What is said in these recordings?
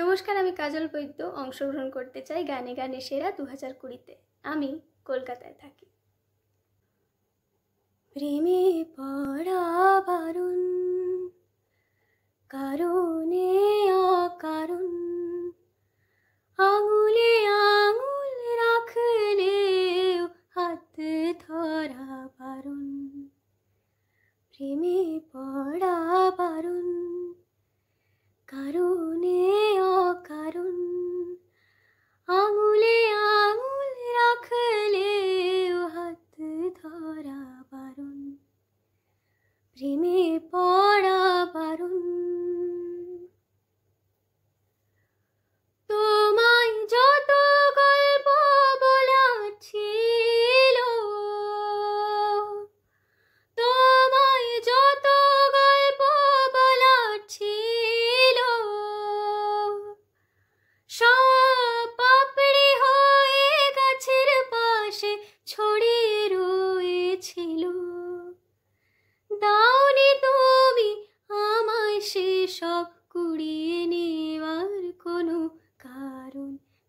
নমস্কার আমি কাজল বৈদ্য অংশগ্রহণ করতে চাই গানে গানে সেরা দু হাজার কুড়িতে আমি কলকাতায় থাকি প্রেমে পড়া বারুণ কারণে অকারণ আঙুলে আঙুল রাখলে হাত ধরা বারুণ প্রেমে পড়া বারুণ প্রেমে পা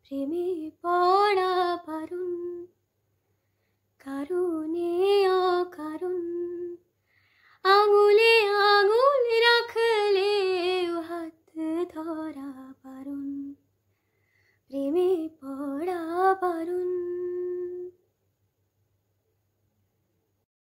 প্রেমে পড়া পারুন কারণে অকারণ আঙুলে আঙুল রাখলে হাত ধরা পারুন প্রেমে পড়া পারুন